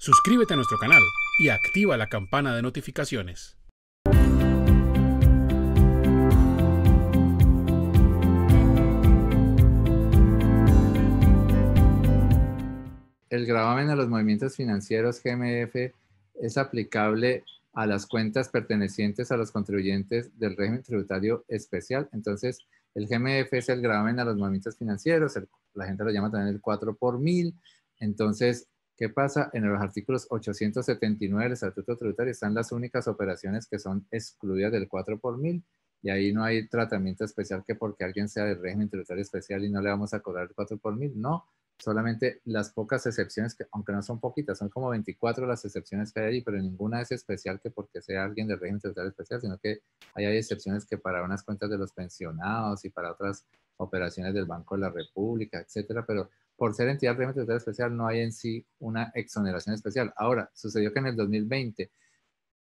Suscríbete a nuestro canal y activa la campana de notificaciones. El gravamen a los movimientos financieros GMF es aplicable a las cuentas pertenecientes a los contribuyentes del régimen tributario especial. Entonces, el GMF es el gravamen a los movimientos financieros, la gente lo llama también el 4 por mil. Entonces, ¿Qué pasa? En los artículos 879 del Estatuto Tributario están las únicas operaciones que son excluidas del 4 por mil y ahí no hay tratamiento especial que porque alguien sea del régimen tributario especial y no le vamos a cobrar el 4 por mil. No, solamente las pocas excepciones, que, aunque no son poquitas, son como 24 las excepciones que hay ahí, pero ninguna es especial que porque sea alguien del régimen tributario especial, sino que ahí hay excepciones que para unas cuentas de los pensionados y para otras operaciones del Banco de la República, etcétera, pero por ser entidad realmente tributaria especial, no hay en sí una exoneración especial. Ahora, sucedió que en el 2020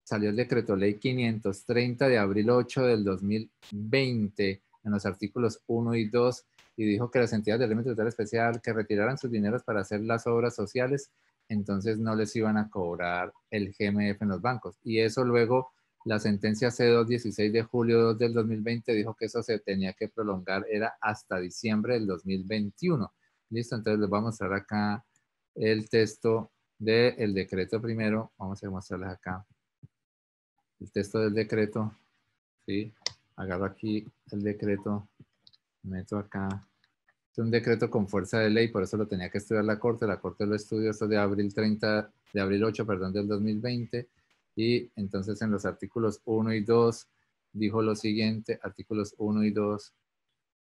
salió el decreto ley 530 de abril 8 del 2020 en los artículos 1 y 2 y dijo que las entidades de régimen tributario especial que retiraran sus dineros para hacer las obras sociales, entonces no les iban a cobrar el GMF en los bancos. Y eso luego la sentencia C2 16 de julio 2 del 2020 dijo que eso se tenía que prolongar, era hasta diciembre del 2021. ¿Listo? Entonces les voy a mostrar acá el texto del decreto primero. Vamos a mostrarles acá el texto del decreto. ¿sí? Agarro aquí el decreto, meto acá. Es un decreto con fuerza de ley, por eso lo tenía que estudiar la Corte. La Corte lo estudió, esto de abril 30, de abril 8, perdón, del 2020. Y entonces en los artículos 1 y 2 dijo lo siguiente, artículos 1 y 2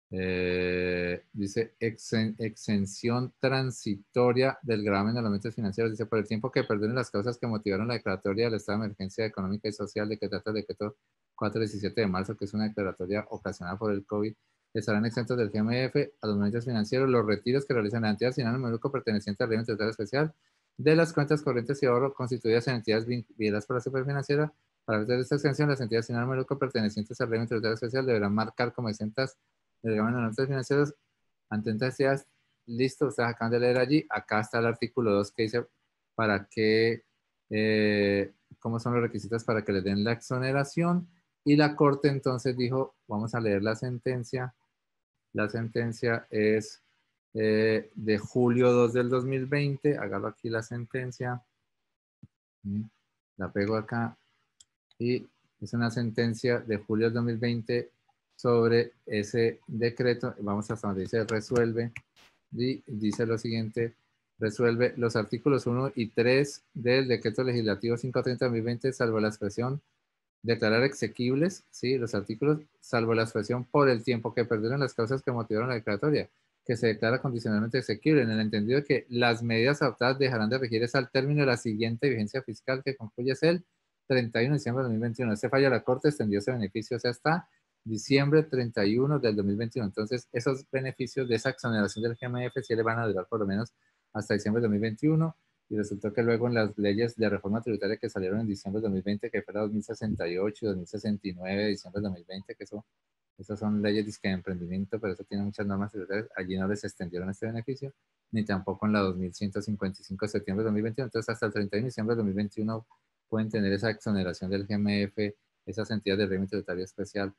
eh, dice exención transitoria del gravamen de los medios financieros. Dice por el tiempo que perdieron las causas que motivaron la declaratoria del estado de emergencia económica y social de que trata el decreto 417 de marzo, que es una declaratoria ocasionada por el COVID, estarán exentos del GMF a los momentos financieros los retiros que realizan las entidades sin ánimo lucro perteneciente al régimen territorial especial de las cuentas corrientes y ahorro constituidas en entidades vinculadas por la superfinanciera. Para ver esta exención, las entidades sin ánimo pertenecientes al régimen territorial especial deberán marcar como exentas Reglamento de Notas Financieros, ante entidades, listo, ustedes acaban de leer allí, acá está el artículo 2 que dice para qué, eh, cómo son los requisitos para que le den la exoneración y la corte entonces dijo, vamos a leer la sentencia, la sentencia es eh, de julio 2 del 2020, agarro aquí la sentencia, la pego acá y es una sentencia de julio del 2020 sobre ese decreto. Vamos hasta donde dice resuelve. Y dice lo siguiente. Resuelve los artículos 1 y 3 del decreto legislativo 530-2020, salvo la expresión declarar exequibles, ¿sí? los artículos, salvo la expresión por el tiempo que perdieron las causas que motivaron la declaratoria, que se declara condicionalmente exequible, en el entendido de que las medidas adoptadas dejarán de regir al término de la siguiente vigencia fiscal que concluye el 31 de diciembre de 2021. Este fallo de la Corte extendió ese beneficio, o sea, hasta diciembre 31 del 2021. Entonces, esos beneficios de esa exoneración del GMF sí le van a durar por lo menos hasta diciembre 2021. Y resultó que luego en las leyes de reforma tributaria que salieron en diciembre 2020, que la 2068 y 2069, diciembre 2020, que son esas son leyes de emprendimiento, pero eso tiene muchas normas tributarias, allí no les extendieron este beneficio, ni tampoco en la 2155 de septiembre de 2021. Entonces, hasta el 31 de diciembre de 2021 pueden tener esa exoneración del GMF, esas entidades de régimen tributario especial